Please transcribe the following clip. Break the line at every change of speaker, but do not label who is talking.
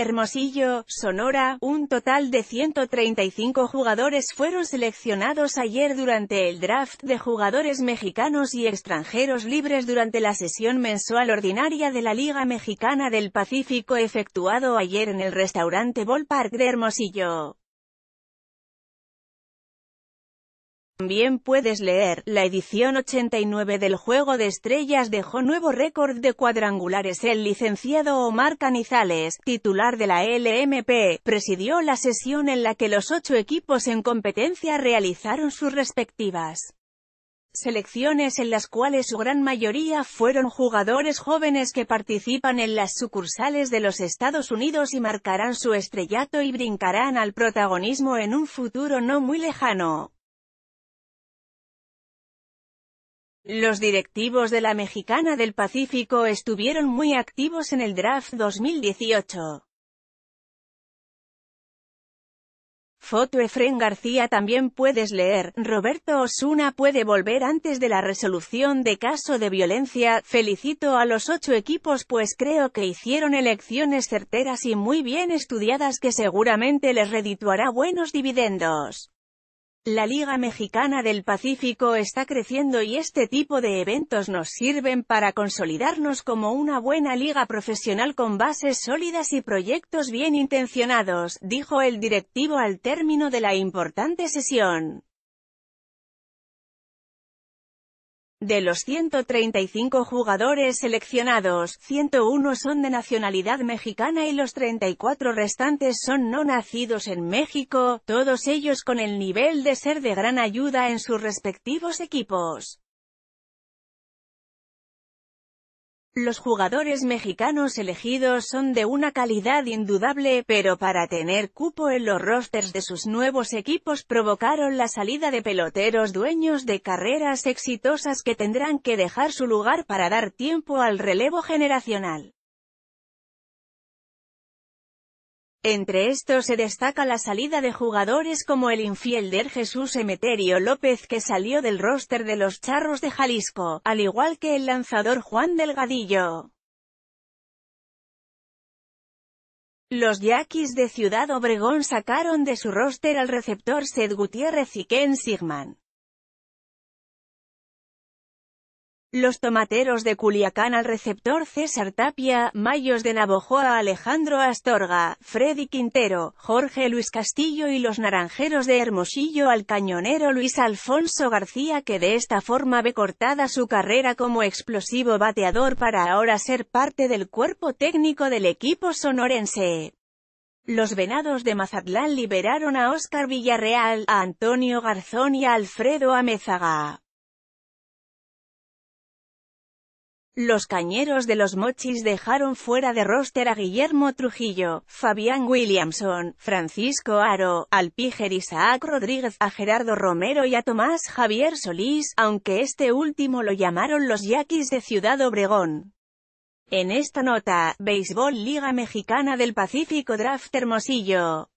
Hermosillo, Sonora, un total de 135 jugadores fueron seleccionados ayer durante el draft de jugadores mexicanos y extranjeros libres durante la sesión mensual ordinaria de la Liga Mexicana del Pacífico efectuado ayer en el restaurante Ballpark de Hermosillo. También puedes leer, la edición 89 del Juego de Estrellas dejó nuevo récord de cuadrangulares. El licenciado Omar Canizales, titular de la LMP, presidió la sesión en la que los ocho equipos en competencia realizaron sus respectivas selecciones en las cuales su gran mayoría fueron jugadores jóvenes que participan en las sucursales de los Estados Unidos y marcarán su estrellato y brincarán al protagonismo en un futuro no muy lejano. Los directivos de la Mexicana del Pacífico estuvieron muy activos en el draft 2018. Foto Efren García también puedes leer, Roberto Osuna puede volver antes de la resolución de caso de violencia, felicito a los ocho equipos pues creo que hicieron elecciones certeras y muy bien estudiadas que seguramente les redituará buenos dividendos. La Liga Mexicana del Pacífico está creciendo y este tipo de eventos nos sirven para consolidarnos como una buena liga profesional con bases sólidas y proyectos bien intencionados, dijo el directivo al término de la importante sesión. De los 135 jugadores seleccionados, 101 son de nacionalidad mexicana y los 34 restantes son no nacidos en México, todos ellos con el nivel de ser de gran ayuda en sus respectivos equipos. Los jugadores mexicanos elegidos son de una calidad indudable, pero para tener cupo en los rosters de sus nuevos equipos provocaron la salida de peloteros dueños de carreras exitosas que tendrán que dejar su lugar para dar tiempo al relevo generacional. Entre estos se destaca la salida de jugadores como el infielder Jesús Emeterio López que salió del roster de los Charros de Jalisco, al igual que el lanzador Juan Delgadillo. Los Yaquis de Ciudad Obregón sacaron de su roster al receptor Seth Gutiérrez y Ken Sigman. Los tomateros de Culiacán al receptor César Tapia, Mayos de Navojoa a Alejandro Astorga, Freddy Quintero, Jorge Luis Castillo y los naranjeros de Hermosillo al cañonero Luis Alfonso García que de esta forma ve cortada su carrera como explosivo bateador para ahora ser parte del cuerpo técnico del equipo sonorense. Los venados de Mazatlán liberaron a Óscar Villarreal, a Antonio Garzón y a Alfredo Amézaga. Los cañeros de los mochis dejaron fuera de roster a Guillermo Trujillo, Fabián Williamson, Francisco Aro, Alpíger Isaac Rodríguez, a Gerardo Romero y a Tomás Javier Solís, aunque este último lo llamaron los yaquis de Ciudad Obregón. En esta nota, Béisbol Liga Mexicana del Pacífico Draft Hermosillo.